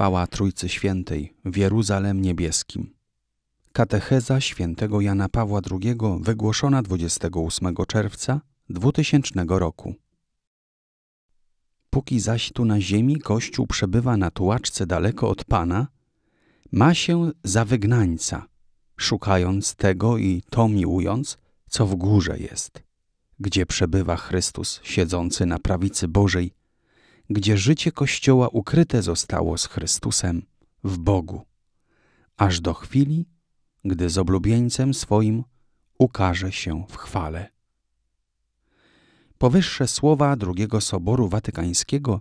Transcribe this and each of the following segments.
Chwała Trójcy Świętej w Jeruzalem Niebieskim. Katecheza świętego Jana Pawła II wygłoszona 28 czerwca 2000 roku. Póki zaś tu na ziemi Kościół przebywa na tułaczce daleko od Pana, ma się za wygnańca, szukając tego i to miłując, co w górze jest, gdzie przebywa Chrystus siedzący na prawicy Bożej gdzie życie Kościoła ukryte zostało z Chrystusem w Bogu, aż do chwili, gdy z oblubieńcem swoim ukaże się w chwale. Powyższe słowa drugiego Soboru Watykańskiego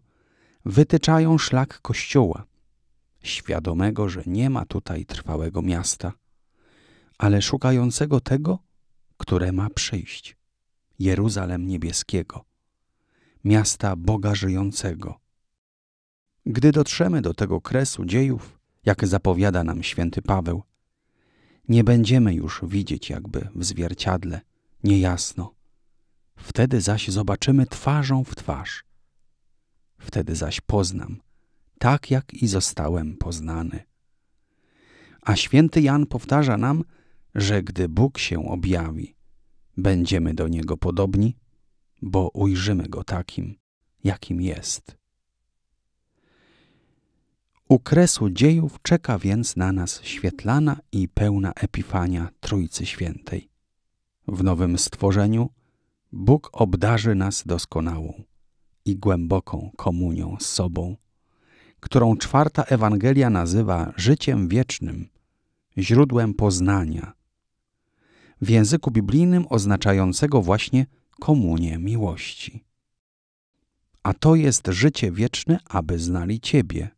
wytyczają szlak Kościoła, świadomego, że nie ma tutaj trwałego miasta, ale szukającego tego, które ma przyjść, Jeruzalem Niebieskiego miasta Boga żyjącego. Gdy dotrzemy do tego kresu dziejów, jak zapowiada nam święty Paweł, nie będziemy już widzieć jakby w zwierciadle, niejasno. Wtedy zaś zobaczymy twarzą w twarz. Wtedy zaś poznam, tak jak i zostałem poznany. A święty Jan powtarza nam, że gdy Bóg się objawi, będziemy do Niego podobni, bo ujrzymy go takim, jakim jest. U kresu dziejów czeka więc na nas świetlana i pełna epifania Trójcy Świętej. W nowym stworzeniu Bóg obdarzy nas doskonałą i głęboką komunią z sobą, którą czwarta Ewangelia nazywa życiem wiecznym, źródłem poznania. W języku biblijnym oznaczającego właśnie – komunię miłości. A to jest życie wieczne, aby znali Ciebie,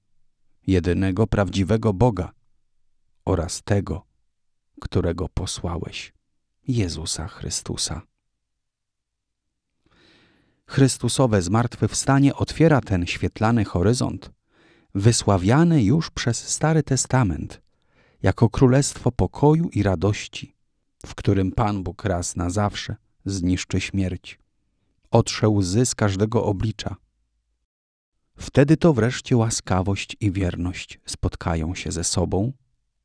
jedynego prawdziwego Boga oraz tego, którego posłałeś, Jezusa Chrystusa. Chrystusowe zmartwychwstanie otwiera ten świetlany horyzont, wysławiany już przez Stary Testament, jako królestwo pokoju i radości, w którym Pan Bóg raz na zawsze – zniszczy śmierć. Otrze łzy z każdego oblicza. Wtedy to wreszcie łaskawość i wierność spotkają się ze sobą,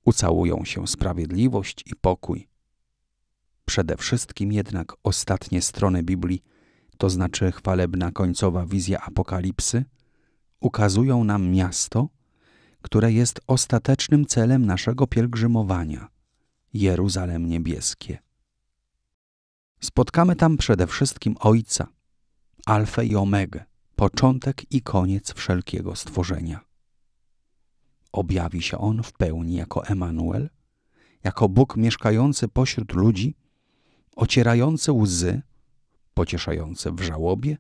ucałują się sprawiedliwość i pokój. Przede wszystkim jednak ostatnie strony Biblii, to znaczy chwalebna końcowa wizja Apokalipsy, ukazują nam miasto, które jest ostatecznym celem naszego pielgrzymowania Jeruzalem Niebieskie. Spotkamy tam przede wszystkim Ojca, Alfę i Omegę, początek i koniec wszelkiego stworzenia. Objawi się On w pełni jako Emanuel, jako Bóg mieszkający pośród ludzi, ocierający łzy, pocieszający w żałobie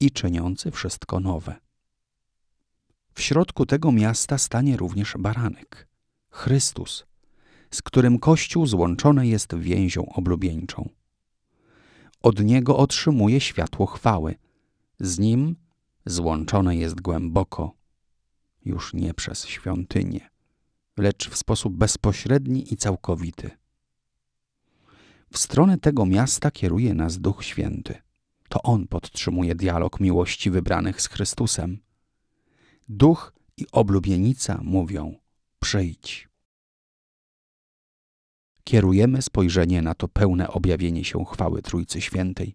i czyniący wszystko nowe. W środku tego miasta stanie również baranek, Chrystus, z którym Kościół złączony jest więzią oblubieńczą. Od Niego otrzymuje światło chwały. Z Nim złączone jest głęboko, już nie przez świątynię, lecz w sposób bezpośredni i całkowity. W stronę tego miasta kieruje nas Duch Święty. To On podtrzymuje dialog miłości wybranych z Chrystusem. Duch i oblubienica mówią: Przyjdź kierujemy spojrzenie na to pełne objawienie się chwały Trójcy Świętej,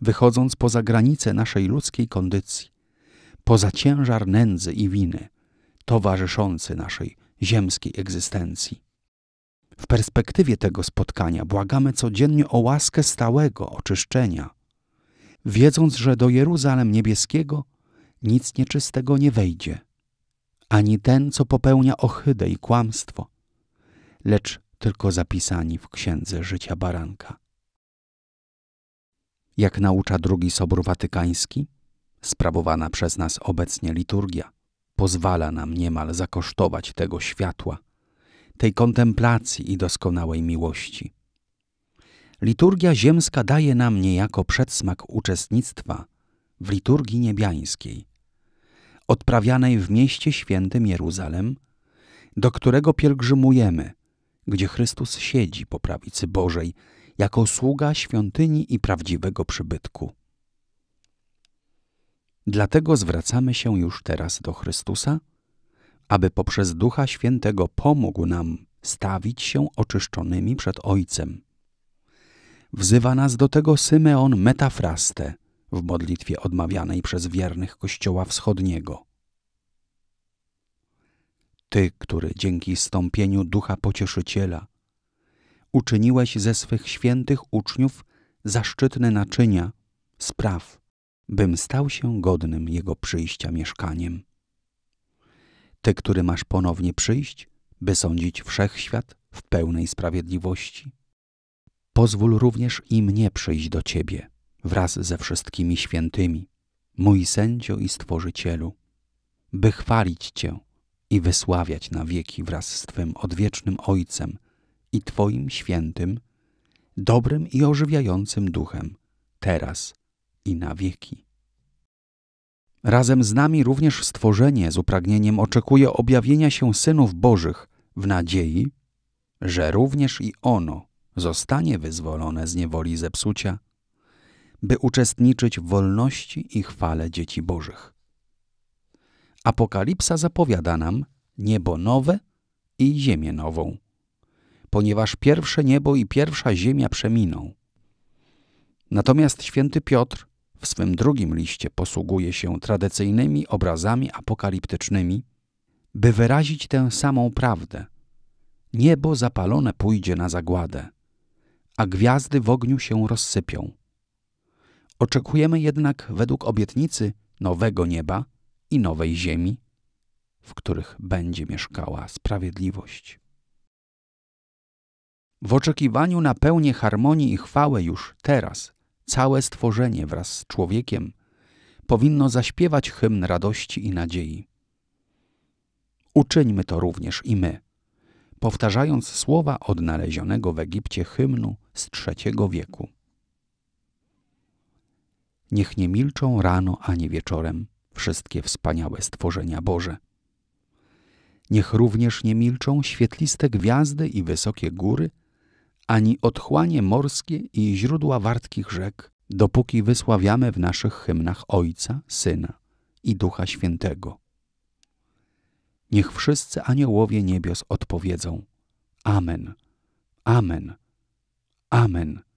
wychodząc poza granice naszej ludzkiej kondycji, poza ciężar nędzy i winy, towarzyszący naszej ziemskiej egzystencji. W perspektywie tego spotkania błagamy codziennie o łaskę stałego oczyszczenia, wiedząc, że do Jeruzalem niebieskiego nic nieczystego nie wejdzie, ani ten, co popełnia ohydę i kłamstwo, lecz tylko zapisani w Księdze Życia Baranka. Jak naucza drugi Sobór Watykański, sprawowana przez nas obecnie liturgia pozwala nam niemal zakosztować tego światła, tej kontemplacji i doskonałej miłości. Liturgia ziemska daje nam niejako przedsmak uczestnictwa w liturgii niebiańskiej, odprawianej w mieście świętym Jeruzalem, do którego pielgrzymujemy – gdzie Chrystus siedzi po prawicy Bożej, jako sługa świątyni i prawdziwego przybytku. Dlatego zwracamy się już teraz do Chrystusa, aby poprzez Ducha Świętego pomógł nam stawić się oczyszczonymi przed Ojcem. Wzywa nas do tego Symeon Metafraste w modlitwie odmawianej przez wiernych Kościoła Wschodniego. Ty, który dzięki stąpieniu Ducha Pocieszyciela uczyniłeś ze swych świętych uczniów zaszczytne naczynia, spraw, bym stał się godnym Jego przyjścia mieszkaniem. Ty, który masz ponownie przyjść, by sądzić wszechświat w pełnej sprawiedliwości. Pozwól również i mnie przyjść do Ciebie, wraz ze wszystkimi świętymi, mój sędzio i stworzycielu, by chwalić Cię i wysławiać na wieki wraz z Twym odwiecznym Ojcem i Twoim świętym, dobrym i ożywiającym duchem, teraz i na wieki. Razem z nami również stworzenie z upragnieniem oczekuje objawienia się synów Bożych w nadziei, że również i ono zostanie wyzwolone z niewoli zepsucia, by uczestniczyć w wolności i chwale dzieci Bożych. Apokalipsa zapowiada nam niebo nowe i ziemię nową, ponieważ pierwsze niebo i pierwsza ziemia przeminą. Natomiast święty Piotr w swym drugim liście posługuje się tradycyjnymi obrazami apokaliptycznymi, by wyrazić tę samą prawdę. Niebo zapalone pójdzie na zagładę, a gwiazdy w ogniu się rozsypią. Oczekujemy jednak według obietnicy nowego nieba i nowej ziemi, w których będzie mieszkała sprawiedliwość. W oczekiwaniu na pełnię harmonii i chwałę już teraz całe stworzenie wraz z człowiekiem powinno zaśpiewać hymn radości i nadziei. Uczyńmy to również i my, powtarzając słowa odnalezionego w Egipcie hymnu z trzeciego wieku. Niech nie milczą rano ani wieczorem, wszystkie wspaniałe stworzenia Boże. Niech również nie milczą świetliste gwiazdy i wysokie góry, ani otchłanie morskie i źródła wartkich rzek, dopóki wysławiamy w naszych hymnach Ojca, Syna i Ducha Świętego. Niech wszyscy aniołowie niebios odpowiedzą: Amen, Amen, Amen.